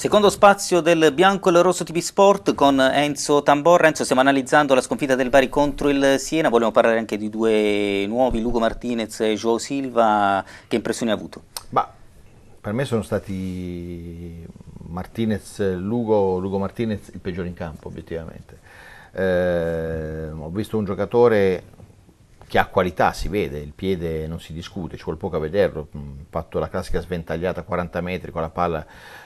Secondo spazio del bianco e del rosso TV Sport con Enzo Tamborra. Enzo, stiamo analizzando la sconfitta del Bari contro il Siena. Volevamo parlare anche di due nuovi, Lugo Martinez e Joao Silva. Che impressioni ha avuto? Bah, per me sono stati Martinez, Lugo, Lugo Martinez il peggiore in campo, obiettivamente. Eh, ho visto un giocatore che ha qualità, si vede, il piede non si discute, ci vuole poco a vederlo, ha mm, fatto la classica sventagliata a 40 metri con la palla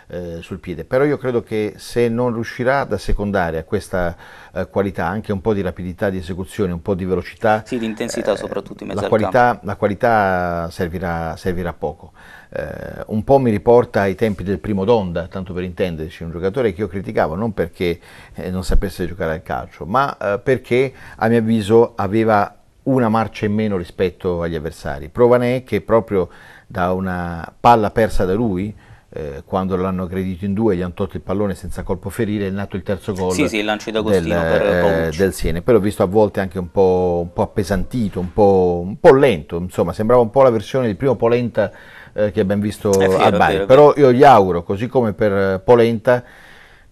eh, sul piede, però io credo che se non riuscirà ad assecondare a questa eh, qualità, anche un po' di rapidità di esecuzione, un po' di velocità, sì, di intensità eh, soprattutto in mezzo la qualità, la qualità servirà, servirà poco. Eh, un po' mi riporta ai tempi del primo Donda, tanto per intenderci, un giocatore che io criticavo non perché eh, non sapesse giocare al calcio, ma eh, perché a mio avviso aveva una marcia in meno rispetto agli avversari. Prova ne è che proprio da una palla persa da lui, eh, quando l'hanno aggredito in due, gli hanno tolto il pallone senza colpo ferire, è nato il terzo gol sì, sì, il lancio del, per eh, eh, del Siene. Però ho visto a volte anche un po', un po appesantito, un po', un po', lento, insomma, sembrava un po' la versione di primo Polenta eh, che abbiamo visto fiero, a Bari. Però io gli auguro, così come per Polenta,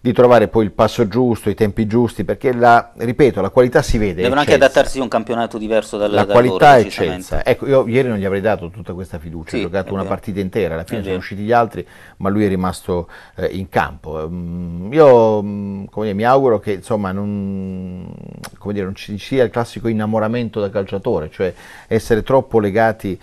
di trovare poi il passo giusto, i tempi giusti, perché la, ripeto, la qualità si vede. Devono anche adattarsi a un campionato diverso dal La da qualità loro, eccellenza. Ecco, io ieri non gli avrei dato tutta questa fiducia, sì, ho giocato una partita intera, alla fine è sono vero. usciti gli altri, ma lui è rimasto eh, in campo. Mm, io mm, dire, mi auguro che insomma, non, dire, non ci sia il classico innamoramento da calciatore, cioè essere troppo legati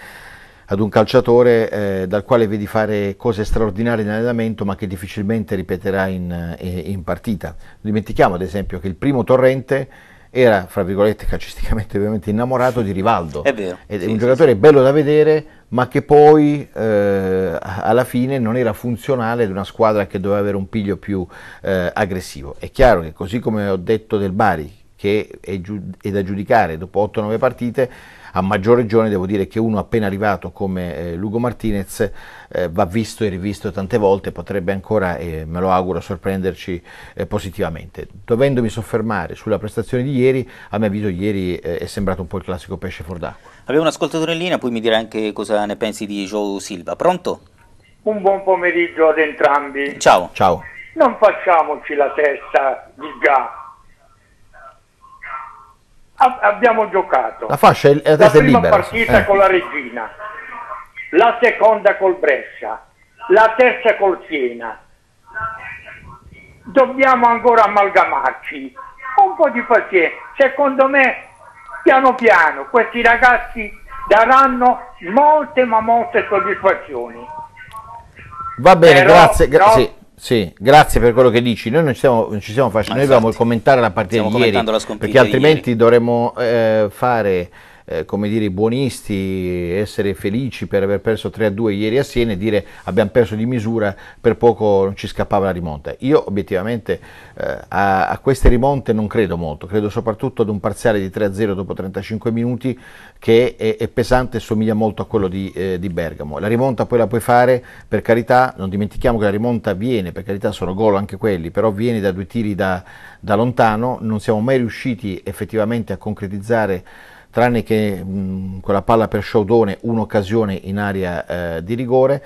ad un calciatore eh, dal quale vedi fare cose straordinarie in allenamento ma che difficilmente ripeterà in, eh, in partita. Dimentichiamo ad esempio che il primo torrente era, fra virgolette, calcisticamente ovviamente innamorato di Rivaldo. È vero. Ed è sì, un sì, giocatore sì. bello da vedere, ma che poi eh, alla fine non era funzionale ad una squadra che doveva avere un piglio più eh, aggressivo. È chiaro che così come ho detto del Bari, che è, giu- è da giudicare dopo 8-9 partite, a maggior ragione devo dire che uno appena arrivato come eh, Lugo Martinez eh, va visto e rivisto tante volte, potrebbe ancora, e eh, me lo auguro, sorprenderci eh, positivamente. Dovendomi soffermare sulla prestazione di ieri, a mio avviso ieri eh, è sembrato un po' il classico pesce fuor d'acqua. Abbiamo un ascoltatore in linea, poi mi dirà anche cosa ne pensi di Joe Silva. Pronto? Un buon pomeriggio ad entrambi. Ciao. Ciao. Non facciamoci la testa di gatto abbiamo giocato la, fascia è, la prima libera, partita eh. con la Regina, la seconda col Brescia, la terza col Siena. Dobbiamo ancora amalgamarci, un po' di pazienza. Secondo me, piano piano, questi ragazzi daranno molte ma molte soddisfazioni. Va bene, Però, grazie. Gra- no, sì. Sì, grazie per quello che dici. Noi non ci siamo, non ci siamo facendo, noi dovevamo commentare la partita di ieri, perché altrimenti ieri. dovremmo eh, fare eh, come dire, i buonisti, essere felici per aver perso 3-2 ieri a Siena e dire abbiamo perso di misura, per poco non ci scappava la rimonta. Io obiettivamente eh, a, a, queste rimonte non credo molto, credo soprattutto ad un parziale di 3-0 dopo 35 minuti che è, è pesante e somiglia molto a quello di, eh, di, Bergamo. La rimonta poi la puoi fare, per carità, non dimentichiamo che la rimonta viene, per carità sono gol anche quelli, però viene da due tiri da, da lontano, non siamo mai riusciti effettivamente a concretizzare tranne che mh, quella palla per Shaudone, un'occasione in area eh, di rigore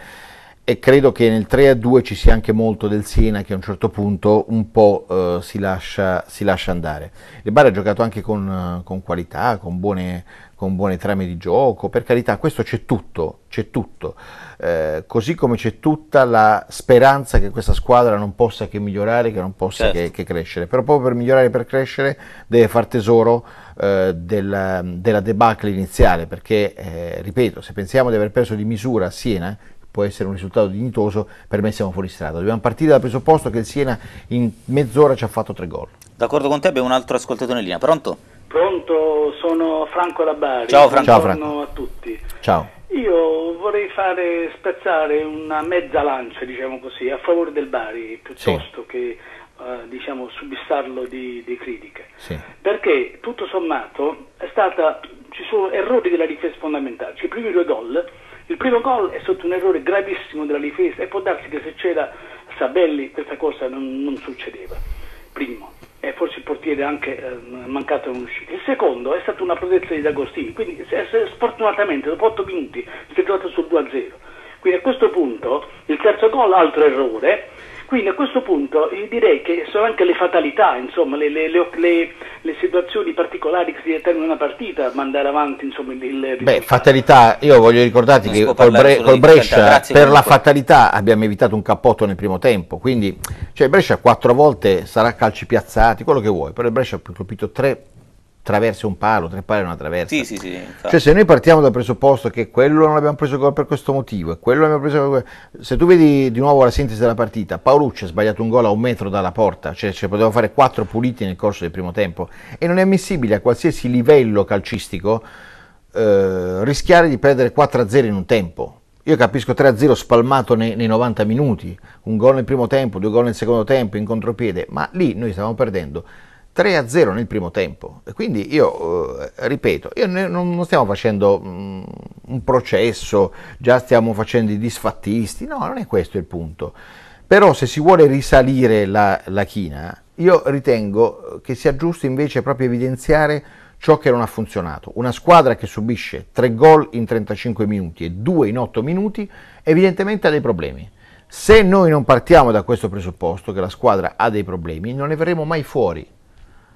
e credo che nel 3-2 a ci sia anche molto del Siena che a un certo punto un po' eh, si, lascia, si, lascia, andare. Il Bari ha giocato anche con, eh, con qualità, con buone, con buone, trame di gioco, per carità, questo c'è tutto, c'è tutto. Eh, così come c'è tutta la speranza che questa squadra non possa che migliorare, che non possa certo. che, che, crescere, però proprio per migliorare e per crescere deve far tesoro eh, della, della, debacle iniziale, perché eh, ripeto, se pensiamo di aver perso di misura a Siena, può essere un risultato dignitoso, per me siamo fuori strada. Dobbiamo partire dal presupposto che il Siena in mezz'ora ci ha fatto tre gol. D'accordo con te, abbiamo un altro ascoltatore in linea. Pronto? Pronto, sono Franco Labari. Ciao Franco. Ciao, Franco. a tutti. Ciao. Io vorrei fare spezzare una mezza lancia, diciamo così, a favore del Bari, piuttosto sì. che eh, diciamo, subissarlo di, di critiche. Sì. Perché tutto sommato è stata, ci sono errori della difesa fondamentale. Cioè, I primi due gol il primo gol è sotto un errore gravissimo della difesa e può darsi che se c'era Sabelli questa cosa non, non succedeva. Primo. E forse il portiere ha anche eh, mancato uscita. Il secondo è stata una prodezza di D'Agostini, quindi se, se, sfortunatamente dopo 8 minuti si è trovato sul 2-0. Quindi a questo punto il terzo gol, altro errore, quindi a questo punto io direi che sono anche le fatalità, insomma, le, le, le, le, situazioni particolari che si determinano in una partita a mandare avanti insomma, il, il... Beh, fatalità, io voglio ricordarti non che col, Bre col Brescia per comunque. la fatalità abbiamo evitato un cappotto nel primo tempo, quindi cioè Brescia quattro volte sarà calci piazzati, quello che vuoi, però il Brescia ha colpito tre traversa un palo, tre pali è una traversa. Sì, sì, sì. Infatti. Cioè se noi partiamo dal presupposto che quello non l'abbiamo preso gol per questo motivo e quello l'abbiamo preso per quello... Se tu vedi di nuovo la sintesi della partita, Paolucci ha sbagliato un gol a un metro dalla porta, cioè ce cioè, poteva fare quattro puliti nel corso del primo tempo e non è ammissibile a qualsiasi livello calcistico eh, rischiare di perdere 4-0 in un tempo. Io capisco 3-0 spalmato nei, nei, 90 minuti, un gol nel primo tempo, due gol nel secondo tempo, in contropiede, ma lì noi stavamo perdendo 3 a 0 nel primo tempo. E quindi io eh, ripeto, io ne, non, non, stiamo facendo mh, mm, un processo, già stiamo facendo i disfattisti, no, non è questo il punto. Però se si vuole risalire la, la china, io ritengo che sia giusto invece proprio evidenziare ciò che non ha funzionato. Una squadra che subisce 3 gol in 35 minuti e 2 in 8 minuti, evidentemente ha dei problemi. Se noi non partiamo da questo presupposto che la squadra ha dei problemi, non ne verremo mai fuori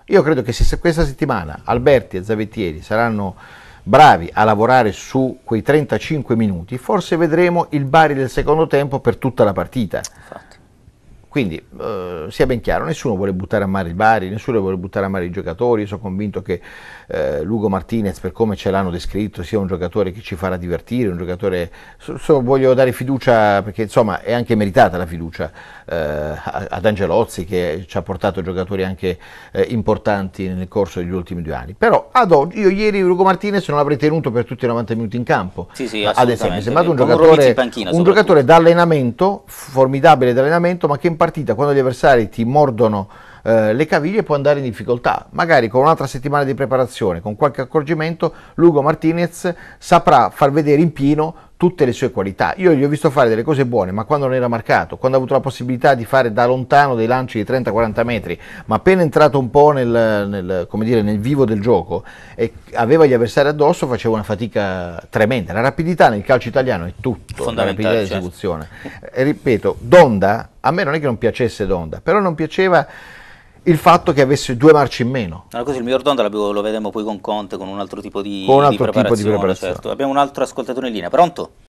io credo che se questa settimana Alberti e Zavettieri saranno bravi a lavorare su quei 35 minuti, forse vedremo il Bari del secondo tempo per tutta la partita. Infatti quindi eh, sia ben chiaro, nessuno vuole buttare a mare il Bari, nessuno vuole buttare a mare i giocatori, sono convinto che eh, Lugo Martinez, per come ce l'hanno descritto, sia un giocatore che ci farà divertire, un giocatore, so, so, voglio dare fiducia, perché insomma è anche meritata la fiducia eh, ad Angelozzi che ci ha portato giocatori anche eh, importanti nel corso degli ultimi due anni. Però ad oggi, io ieri Lugo Martinez non l'avrei tenuto per tutti i 90 minuti in campo, sì, sì, ad esempio, mi è sembrato un giocatore, un giocatore d'allenamento, formidabile d'allenamento, ma che in partita quando gli avversari ti mordono eh, le caviglie può andare in difficoltà. Magari con un'altra settimana di preparazione, con qualche accorgimento, Lugo Martinez saprà far vedere in pieno tutte le sue qualità. Io gli ho visto fare delle cose buone, ma quando non era marcato, quando ha avuto la possibilità di fare da lontano dei lanci di 30-40 metri, ma appena entrato un po' nel, nel, dire, nel vivo del gioco e aveva gli avversari addosso, faceva una fatica tremenda. La rapidità nel calcio italiano è tutto, la rapidità certo. di esecuzione. E ripeto, Donda, a me non è che non piacesse Donda, però non piaceva il fatto che avesse due marce in meno. Allora, così il miglior Donda lo vedremo poi con Conte, con un altro tipo di, con un altro di preparazione. Tipo di preparazione. Certo. Abbiamo un altro ascoltatore in linea, pronto?